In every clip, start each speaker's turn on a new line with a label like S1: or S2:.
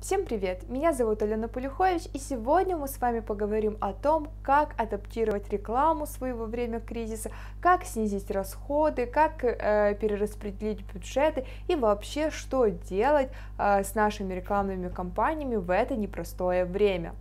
S1: Всем привет! Меня зовут Алена Полюхович, и сегодня мы с вами поговорим о том, как адаптировать рекламу своего время кризиса, как снизить расходы, как э, перераспределить бюджеты и вообще, что делать э, с нашими рекламными кампаниями в это непростое время.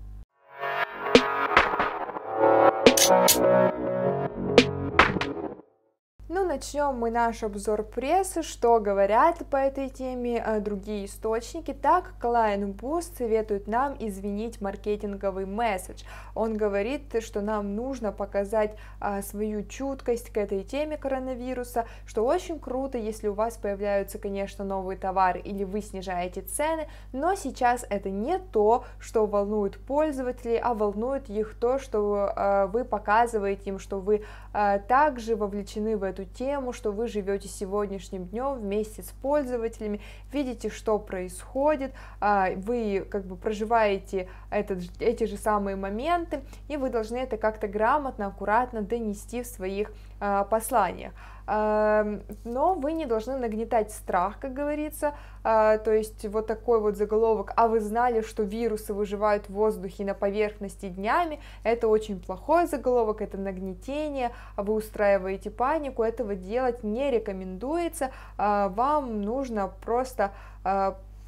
S1: Ну, начнем мы наш обзор прессы, что говорят по этой теме э, другие источники. Так, Клайн Бус советует нам извинить маркетинговый месседж. Он говорит, что нам нужно показать а, свою чуткость к этой теме коронавируса, что очень круто, если у вас появляются, конечно, новые товары или вы снижаете цены, но сейчас это не то, что волнует пользователей, а волнует их то, что а, вы показываете им, что вы а, также вовлечены в эту эту тему, что вы живете сегодняшним днем вместе с пользователями, видите, что происходит, а, вы как бы проживаете этот, эти же самые моменты, и вы должны это как-то грамотно, аккуратно донести в своих Э, посланиях. Эм, но вы не должны нагнетать страх, как говорится, э, то есть вот такой вот заголовок, а вы знали, что вирусы выживают в воздухе на поверхности днями, это очень плохой заголовок, это нагнетение, вы устраиваете панику, этого делать не рекомендуется, э, вам нужно просто,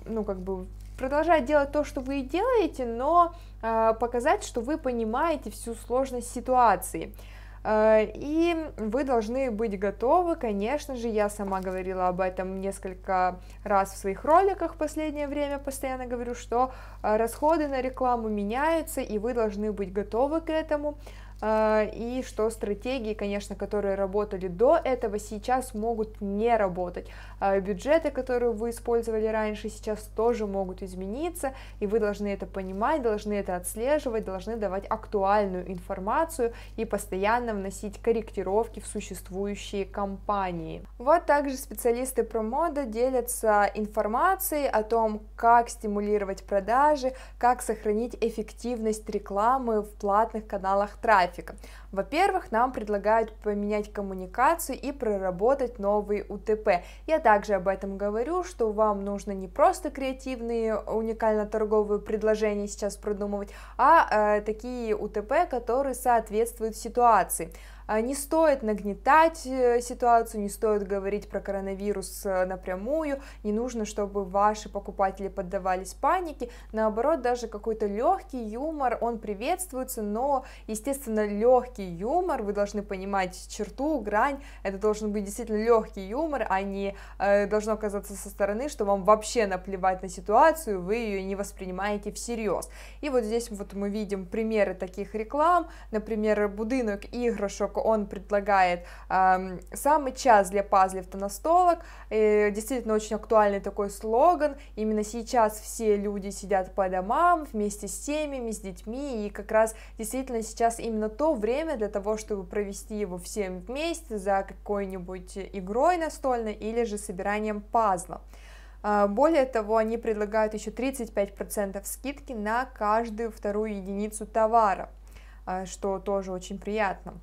S1: ну как бы продолжать делать то, что вы и делаете, но показать, что вы понимаете всю сложность ситуации. Э, и вы должны быть готовы, конечно же, я сама говорила об этом несколько раз в своих роликах в последнее время, постоянно говорю, что э, расходы на рекламу меняются, и вы должны быть готовы к этому. А, и что стратегии, конечно, которые работали до этого, сейчас могут не работать. А бюджеты, которые вы использовали раньше, сейчас тоже могут измениться, и вы должны это понимать, должны это отслеживать, должны давать актуальную информацию и постоянно вносить корректировки в существующие компании. Вот также специалисты про мода делятся информацией о том, как стимулировать продажи, как сохранить эффективность рекламы в платных каналах трафика, графика. Во-первых, нам предлагают поменять коммуникацию и проработать новые УТП. Я также об этом говорю, что вам нужно не просто креативные, уникально-торговые предложения сейчас продумывать, а э, такие УТП, которые соответствуют ситуации. А, не стоит нагнетать э, ситуацию, не стоит говорить про коронавирус э, напрямую, не нужно, чтобы ваши покупатели поддавались панике, наоборот, даже какой-то легкий юмор, он приветствуется, но, естественно, легкий легкий юмор, вы должны понимать черту, грань, это должен быть действительно легкий юмор, а не э, должно казаться со стороны, что вам вообще наплевать на ситуацию, вы ее не воспринимаете всерьез. И вот здесь вот мы видим примеры таких реклам, например, будинок игрушек, он предлагает э, самый час для пазлів та настолок, э, действительно очень актуальный такой слоган, именно сейчас все люди сидят по домам, вместе с семьями, с детьми, и как раз действительно сейчас именно то время, время для того, чтобы провести его всем вместе за какой-нибудь игрой настольной или же собиранием пазла. А, более того, они предлагают еще 35% скидки на каждую вторую единицу товара, а, что тоже очень приятно.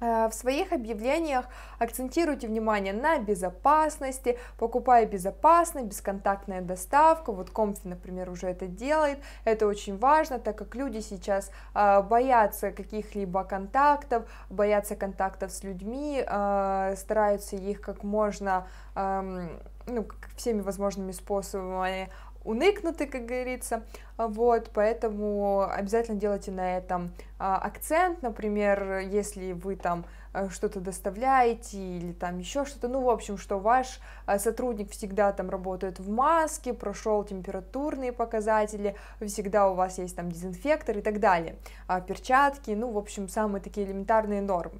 S1: Э, в своих объявлениях акцентируйте внимание на безопасности, покупая безопасно, бесконтактная доставка, вот Комфи, например, уже это делает, это очень важно, так как люди сейчас э, боятся каких-либо контактов, боятся контактов с людьми, э, стараются их как можно эм, ну, всеми возможными способами уникнуты, как говорится, вот, поэтому обязательно делайте на этом а, акцент, например, если вы там э, что-то доставляете или там еще что-то, ну, в общем, что ваш э, сотрудник всегда там работает в маске, прошел температурные показатели, всегда у вас есть там дезинфектор и так далее, а перчатки, ну, в общем, самые такие элементарные нормы.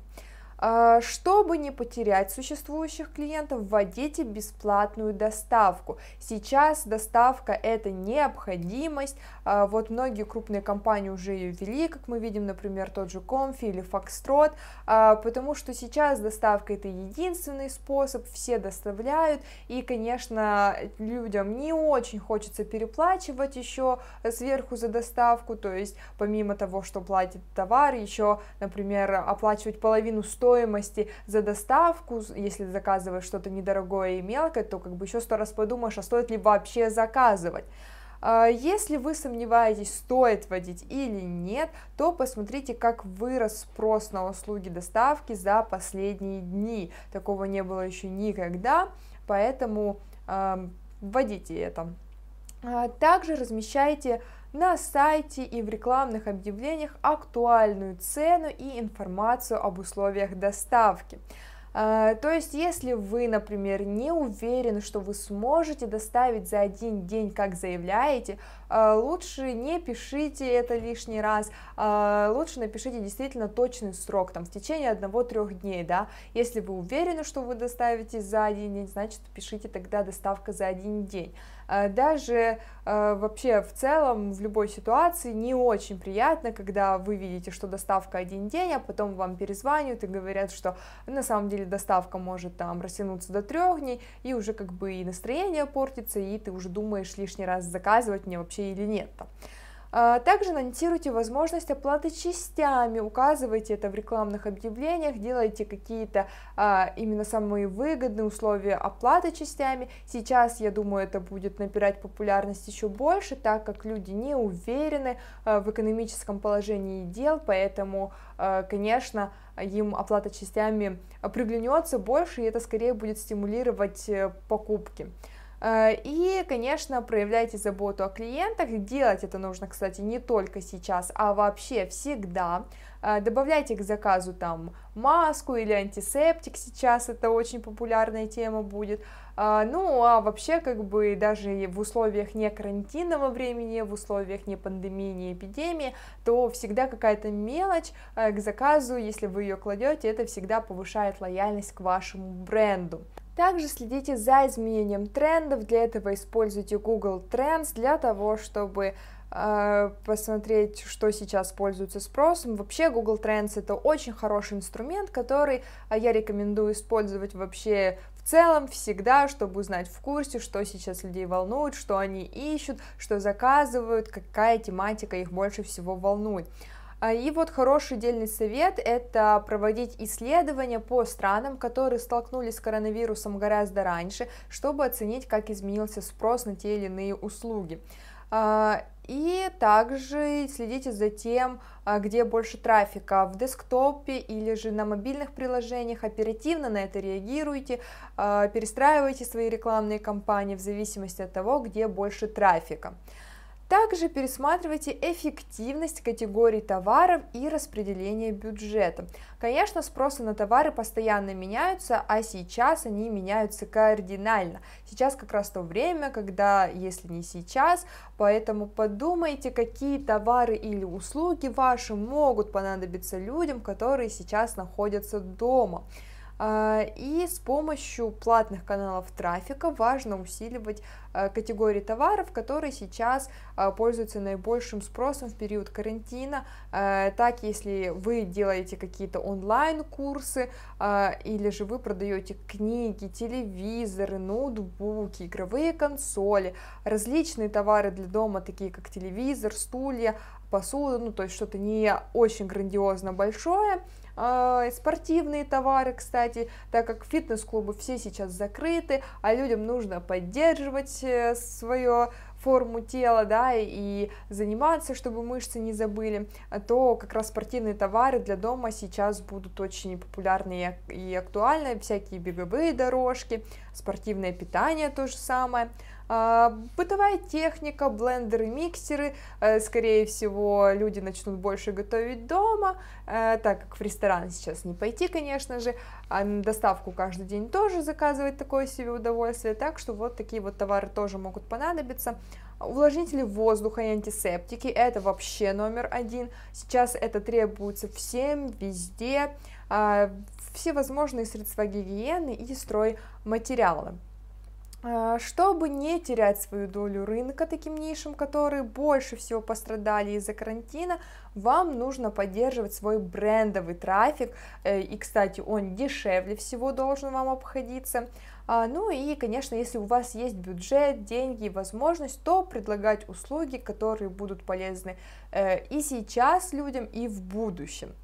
S1: А, чтобы не потерять существующих клиентов, вводите бесплатную доставку. Сейчас доставка это необходимость. А, вот многие крупные компании уже ее ввели, как мы видим, например, тот же Comfy или Foxtrot, а, потому что сейчас доставка это единственный способ, все доставляют, и, конечно, людям не очень хочется переплачивать еще сверху за доставку, то есть помимо того, что платит товар, еще, например, оплачивать половину стоимости стоимости за доставку, если заказываешь что-то недорогое и мелкое, то как бы еще сто раз подумаешь, а стоит ли вообще заказывать. А, если вы сомневаетесь, стоит водить или нет, то посмотрите, как вырос спрос на услуги доставки за последние дни. Такого не было еще никогда, поэтому э, вводите это. А, также размещайте на сайте и в рекламных объявлениях актуальную цену и информацию об условиях доставки. А, то есть, если вы, например, не уверены, что вы сможете доставить за один день, как заявляете, а, лучше не пишите это лишний раз, а, лучше напишите действительно точный срок, там, в течение одного-трех дней, да. Если вы уверены, что вы доставите за один день, значит, пишите тогда доставка за один день. Э, даже э, вообще в целом в любой ситуации не очень приятно, когда вы видите, что доставка один день, а потом вам перезванивают и говорят, что на самом деле доставка может там растянуться до трех дней, и уже как бы и настроение портится, и ты уже думаешь лишний раз заказывать мне вообще или нет то а, также анонсируйте возможность оплаты частями, указывайте это в рекламных объявлениях, делайте какие-то а, именно самые выгодные условия оплаты частями. Сейчас, я думаю, это будет набирать популярность еще больше, так как люди не уверены а, в экономическом положении дел, поэтому, конечно, им оплата частями приглянется больше, и это скорее будет стимулировать э, покупки. Э, и, конечно, проявляйте заботу о клиентах. Делать это нужно, кстати, не только сейчас, а вообще всегда. Э, добавляйте к заказу там маску или антисептик, сейчас это очень популярная тема будет. Э, ну, а вообще, как бы, даже в условиях не карантинного времени, в условиях не пандемии, не эпидемии, то всегда какая-то мелочь к заказу, если вы ее кладете, это всегда повышает лояльность к вашему бренду. Также следите за изменением трендов, для этого используйте Google Trends для того, чтобы э, посмотреть, что сейчас пользуется спросом. Вообще Google Trends это очень хороший инструмент, который э, я рекомендую использовать вообще в целом всегда, чтобы узнать в курсе, что сейчас людей волнует, что они ищут, что заказывают, какая тематика их больше всего волнует. А, и вот хороший дельный совет – это проводить исследования по странам, которые столкнулись с коронавирусом гораздо раньше, чтобы оценить, как изменился спрос на те или иные услуги. А, и также следите за тем, а, где больше трафика, в десктопе или же на мобильных приложениях, оперативно на это реагируйте, перестраивайте свои рекламные кампании в зависимости от того, где больше трафика. Также пересматривайте эффективность категорий товаров и распределение бюджета. Конечно, спросы на товары постоянно меняются, а сейчас они меняются кардинально. Сейчас как раз то время, когда, если не сейчас, поэтому подумайте, какие товары или услуги ваши могут понадобиться людям, которые сейчас находятся дома. А, и с помощью платных каналов трафика важно усиливать а, категории товаров, которые сейчас а, пользуются наибольшим спросом в период карантина. Так, если вы делаете какие-то онлайн-курсы, или же вы продаете книги, телевизоры, ноутбуки, игровые консоли, различные товары для дома, такие как телевизор, стулья, посуда, ну то есть что-то не очень грандиозно большое, Э, спортивные товары, кстати, так как фитнес-клубы все сейчас закрыты, а людям нужно поддерживать э, свое форму тела, да, и заниматься, чтобы мышцы не забыли, а то как раз спортивные товары для дома сейчас будут очень популярны и актуальны, всякие беговые дорожки, спортивное питание то же самое – а, бытовая техника, блендеры, миксеры, э, скорее всего, люди начнут больше готовить дома, э, так как в ресторан сейчас не пойти, конечно же, а доставку каждый день тоже заказывать такое себе удовольствие, так что вот такие вот товары тоже могут понадобиться. Увлажнители воздуха и антисептики – это вообще номер один. Сейчас это требуется всем, везде, а, все возможные средства гигиены и стройматериалы. материалы. А, чтобы не терять свою долю рынка таким нишам, которые больше всего пострадали из-за карантина, вам нужно поддерживать свой брендовый трафик, э, и, кстати, он дешевле всего должен вам обходиться. А, ну и, конечно, если у вас есть бюджет, деньги и возможность, то предлагать услуги, которые будут полезны э, и сейчас людям, и в будущем.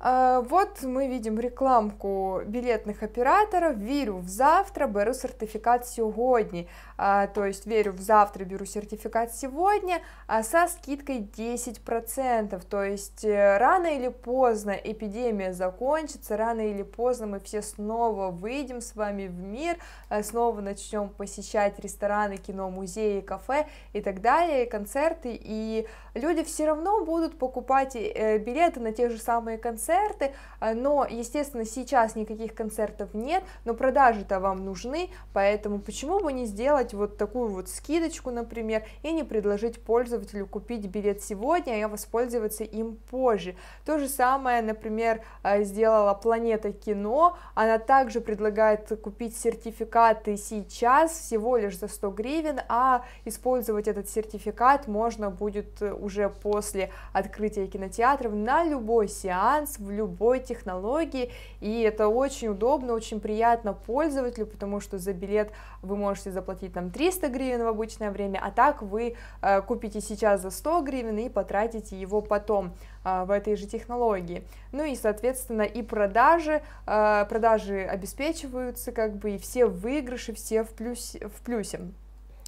S1: А, вот мы видим рекламку билетных операторов. Верю в завтра, беру сертифікат сьогодні. А, то есть верю в завтра, беру сертификат сегодня а со скидкой 10%. То есть э, рано или поздно эпидемия закончится, рано или поздно мы все снова выйдем с вами в мир, э, снова начнем посещать рестораны, кино, музеи, кафе и так далее, концерты. И люди все равно будут покупать э, билеты на те же самые концерты, э, но, естественно, сейчас никаких концертов нет, но продажи-то вам нужны, поэтому почему бы не сделать вот такую вот скидочку, например, и не предложить пользователю купить билет сегодня, а воспользоваться им позже. То же самое, например, э, сделала Планета Кино, она также предлагает купить сертификаты сейчас всего лишь за 100 гривен, а использовать этот сертификат можно будет уже уже после открытия кинотеатров на любой сеанс, в любой технологии, и это очень удобно, очень приятно пользователю, потому что за билет вы можете заплатить там 300 гривен в обычное время, а так вы э, купите сейчас за 100 гривен и потратите его потом э, в этой же технологии. Ну и, соответственно, и продажи, э, продажи обеспечиваются, как бы, и все выигрыши, все в плюс В плюсе.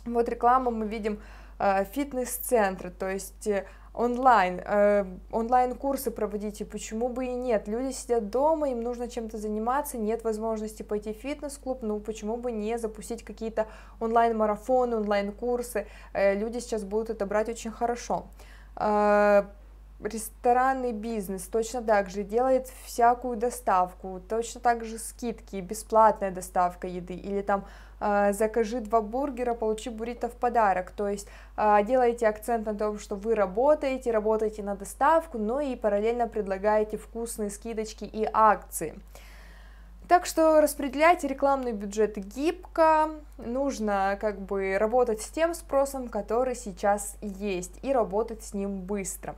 S1: Вот рекламу мы видим Э, фитнес-центры, то есть э, онлайн, э, онлайн-курсы проводите, почему бы и нет, люди сидят дома, им нужно чем-то заниматься, нет возможности пойти в фитнес-клуб, ну почему бы не запустить какие-то онлайн-марафоны, онлайн-курсы, э, люди сейчас будут это брать очень хорошо. Э, ресторанный бизнес точно так же делает всякую доставку, точно так же скидки, бесплатная доставка еды, или там э, закажи два бургера, получи буррито в подарок, то есть э, делаете акцент на том, что вы работаете, работаете на доставку, но и параллельно предлагаете вкусные скидочки и акции. Так что распределяйте рекламный бюджет гибко, нужно как бы работать с тем спросом, который сейчас есть, и работать с ним быстро.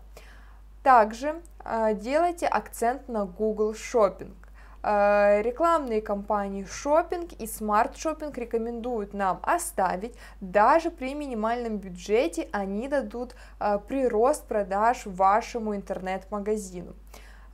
S1: Также а, делайте акцент на Google Shopping. А, рекламные кампании Shopping и Smart Shopping рекомендуют нам оставить, даже при минимальном бюджете они дадут а, прирост продаж вашему интернет-магазину.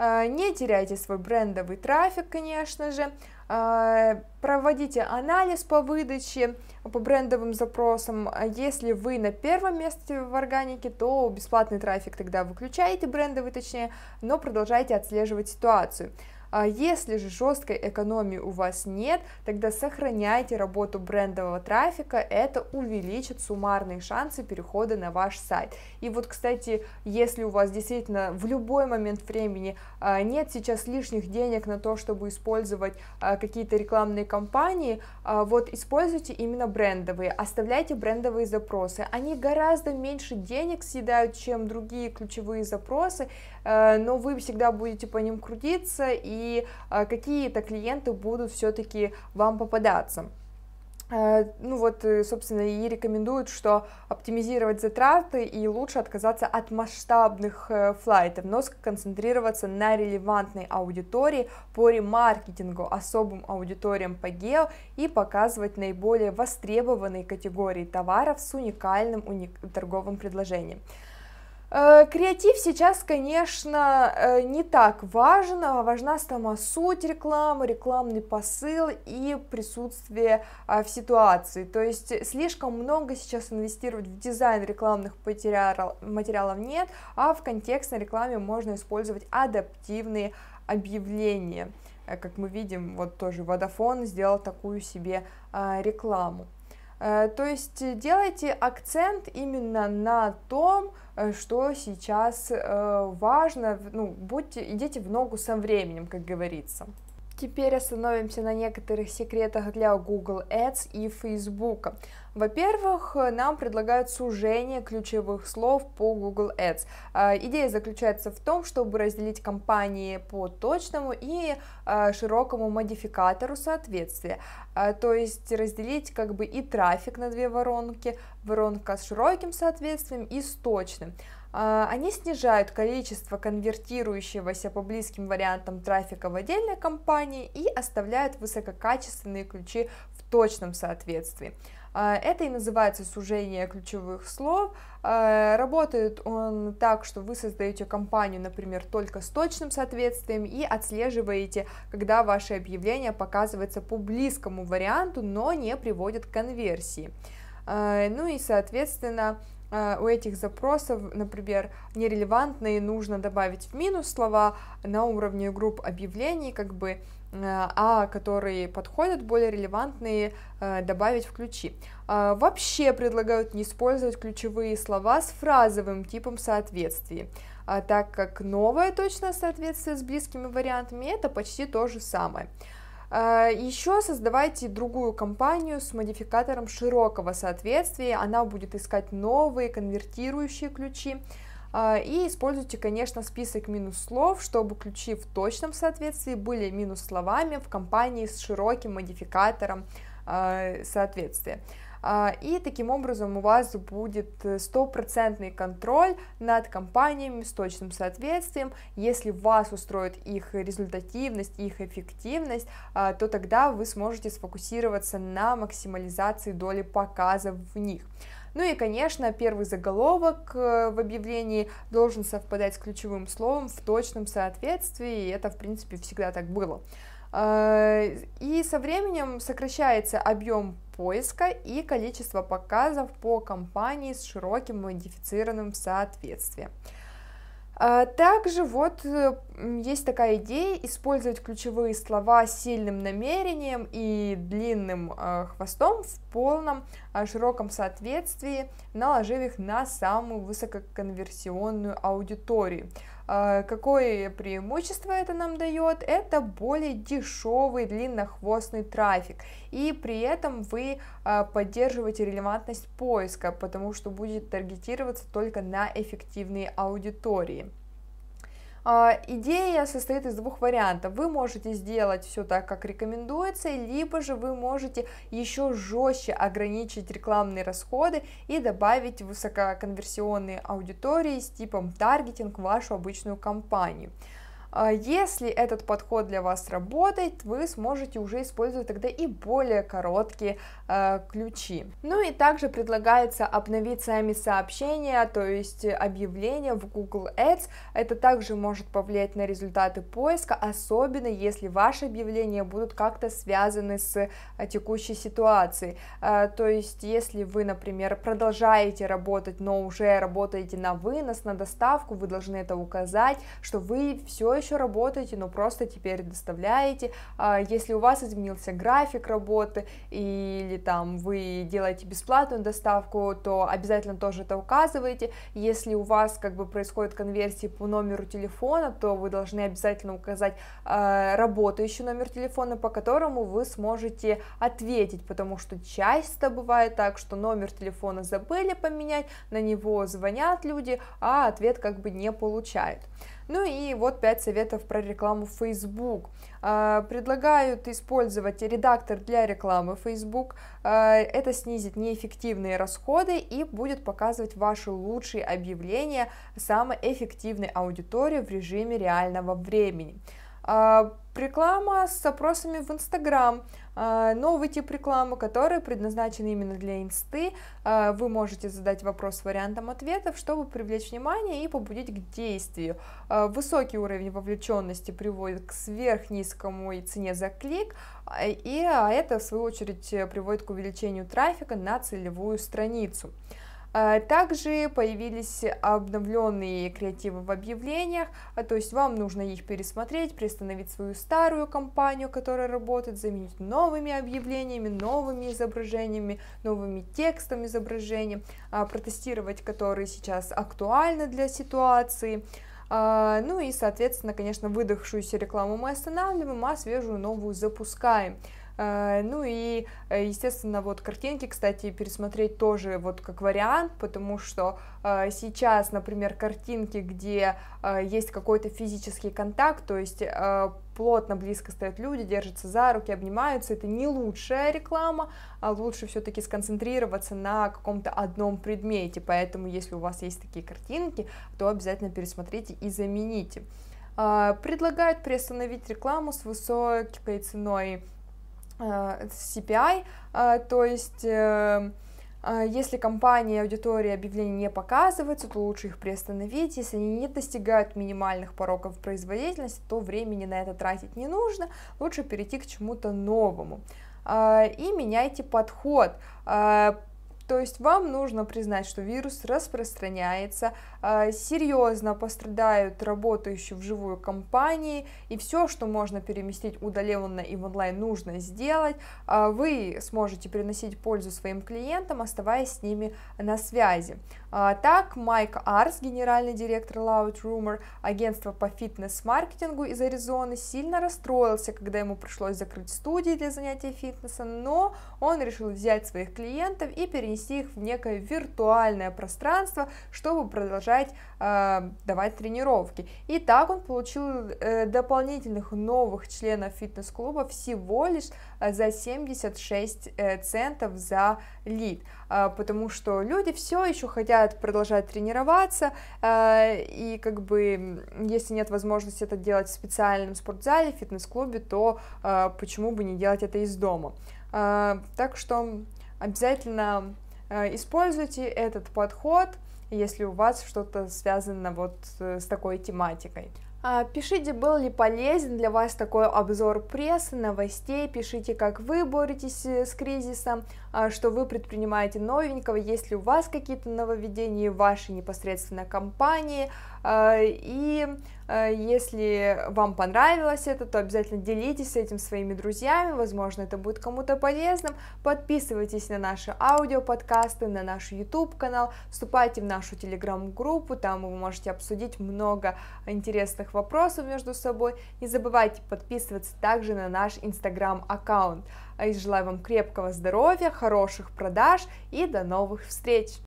S1: Не теряйте свой брендовый трафик, конечно же, Э, проводите анализ по выдаче, по брендовым запросам. Если вы на первом месте в органике, то бесплатный трафик тогда выключаете, брендовый точнее, но продолжаете отслеживать ситуацию а Если же жесткой экономии у вас нет, тогда сохраняйте работу брендового трафика, это увеличит суммарные шансы перехода на ваш сайт. И вот, кстати, если у вас действительно в любой момент времени а, нет сейчас лишних денег на то, чтобы использовать а, какие-то рекламные кампании, а, вот используйте именно брендовые, оставляйте брендовые запросы. Они гораздо меньше денег съедают, чем другие ключевые запросы, Э, но вы всегда будете по ним крутиться, и э, какие-то клиенты будут все-таки вам попадаться. Э, ну вот, собственно, и рекомендуют, что оптимизировать затраты и лучше отказаться от масштабных флайтов, но сконцентрироваться на релевантной аудитории по ремаркетингу, особым аудиториям по гео и показывать наиболее востребованные категории товаров с уникальным уник... торговым предложением. Э, креатив сейчас, конечно, э, не так важен, а важна сама суть рекламы, рекламный посыл и присутствие а, в ситуации. То есть слишком много сейчас инвестировать в дизайн рекламных материалов нет, а в контекстной рекламе можно использовать адаптивные объявления. Э, как мы видим, вот тоже Vodafone сделал такую себе а, рекламу. Э, то есть э, делайте акцент именно на том, э, что сейчас важно, ну, будьте, идите в ногу со временем, как говорится. Теперь остановимся на некоторых секретах для Google Ads и Facebook. Во-первых, нам предлагают сужение ключевых слов по Google Ads. А, идея заключается в том, чтобы разделить компании по точному и а, широкому модификатору соответствия, а, то есть разделить как бы и трафик на две воронки, воронка с широким соответствием и с точным. А, они снижают количество конвертирующегося по близким вариантам трафика в отдельной компании и оставляют высококачественные ключи в точном соответствии. А, это и называется сужение ключевых слов. А, работает он так, что вы создаете компанию, например, только с точным соответствием и отслеживаете, когда ваше объявление показывается по близкому варианту, но не приводит к конверсии. Ну и, соответственно, Э, у этих запросов, например, нерелевантные нужно добавить в минус слова на уровне групп объявлений, как бы, э, а которые подходят, более релевантные, э, добавить в ключи. Вообще предлагают не использовать ключевые слова с фразовым типом соответствия, а так как новое точное соответствие с близкими вариантами это почти то же самое. Э, Еще создавайте другую компанию с модификатором широкого соответствия, она будет искать новые конвертирующие ключи, э, и используйте, конечно, список минус слов, чтобы ключи в точном соответствии были минус словами в компании с широким модификатором э, соответствия. А, и таким образом у вас будет э, стопроцентный контроль над компаниями с точным соответствием. Если вас устроит их результативность, их эффективность, а, то тогда вы сможете сфокусироваться на максимализации доли показов в них. Ну и, конечно, первый заголовок э, в объявлении должен совпадать с ключевым словом в точном соответствии, и это, в принципе, всегда так было. Э, и со временем сокращается объем поиска и количество показов по компании с широким модифицированным соответствием. Э, также вот э, есть такая идея использовать ключевые слова с сильным намерением и длинным хвостом в полном о широком соответствии, наложив их на самую высококонверсионную аудиторию. А, какое преимущество это нам дает? Это более дешевый длиннохвостный трафик. И при этом вы а, поддерживаете релевантность поиска, потому что будет таргетироваться только на эффективные аудитории. А, идея состоит из двух вариантов. Вы можете сделать все так, как рекомендуется, либо же вы можете еще жестче ограничить рекламные расходы и добавить высококонверсионные аудитории с типом таргетинг в вашу обычную компанию. А если этот подход для вас работает, вы сможете уже использовать тогда и более короткие э, ключи. Ну и также предлагается обновить сами сообщения, то есть объявления в Google Ads. Это также может повлиять на результаты поиска, особенно если ваши объявления будут как-то связаны с э, текущей ситуацией. Э, то есть если вы, например, продолжаете работать, но уже работаете на вынос, на доставку, вы должны это указать, что вы все еще работаете, но просто теперь доставляете. А, если у вас изменился график работы или там вы делаете бесплатную доставку, то обязательно тоже это указываете. Если у вас как бы происходит конверсия по номеру телефона, то вы должны обязательно указать а, работающий номер телефона, по которому вы сможете ответить, потому что часто бывает так, что номер телефона забыли поменять, на него звонят люди, а ответ как бы не получают. Ну и вот 5 советов про рекламу в Facebook. А, Предлагают использовать редактор для рекламы Facebook. А, это снизит неэффективные расходы и будет показывать ваши лучшие объявления самой эффективной аудитории в режиме реального времени. А, реклама с запросами в Instagram. А, новый тип рекламы, которые предназначены именно для инсты. А, вы можете задать вопрос с вариантом ответов, чтобы привлечь внимание и побудить к действию. А, высокий уровень вовлеченности приводит к сверхнизкому и цене за клик, и это в свою очередь приводит к увеличению трафика на целевую страницу. Э, также появились обновленные креативы в объявлениях, а, то есть вам нужно их пересмотреть, приостановить свою старую компанию, которая работает, заменить новыми объявлениями, новыми изображениями, новыми текстами изображения, а, протестировать, которые сейчас актуальны для ситуации. А, ну и, соответственно, конечно, выдохшуюся рекламу мы останавливаем, а свежую новую запускаем. Э, ну и, э, естественно, вот картинки, кстати, пересмотреть тоже вот как вариант, потому что э, сейчас, например, картинки, где есть какой-то физический контакт, то есть плотно близко стоят люди, держатся за руки, обнимаются, это не лучшая реклама, а лучше все-таки сконцентрироваться на каком-то одном предмете, поэтому если у вас есть такие картинки, то обязательно пересмотрите и замените. Предлагают приостановить рекламу с высокой ценой Э, CPI, э, то есть э, если компания и аудитория объявлений не показываются, то лучше их приостановить. Если они не достигают минимальных порогов производительности, то времени на это тратить не нужно, лучше перейти к чему-то новому. И меняйте подход то есть вам нужно признать, что вирус распространяется, а, серьезно пострадают работающие в живую компании, и все, что можно переместить удаленно и в онлайн, нужно сделать. А, вы сможете приносить пользу своим клиентам, оставаясь с ними на связи. А, так, Майк Арс, генеральный директор Loud Rumor, агентства по фитнес-маркетингу из Аризоны, сильно расстроился, когда ему пришлось закрыть студии для занятий фитнесом, но он решил взять своих клиентов и перенести перенести их в некое виртуальное пространство, чтобы продолжать э, давать тренировки. И так он получил э, дополнительных новых членов фитнес-клуба всего лишь э, за 76 э, центов за лид, э, потому что люди все еще хотят продолжать тренироваться, э, и как бы если нет возможности это делать в специальном спортзале, фитнес-клубе, то э, почему бы не делать это из дома. Э, так что обязательно Э, используйте этот подход, если у вас что-то связано вот э, с такой тематикой. А, пишите, был ли полезен для вас такой обзор прессы, новостей, пишите, как вы боретесь э, с кризисом, а, что вы предпринимаете новенького, есть ли у вас какие-то нововведения в вашей непосредственно компании, а, и а, если вам понравилось это, то обязательно делитесь этим своими друзьями, возможно, это будет кому-то полезным. Подписывайтесь на наши аудиоподкасты, на наш YouTube-канал, вступайте в нашу Telegram-группу, там вы можете обсудить много интересных вопросов между собой. Не забывайте подписываться также на наш Instagram-аккаунт. А я желаю вам крепкого здоровья, хороших продаж и до новых встреч!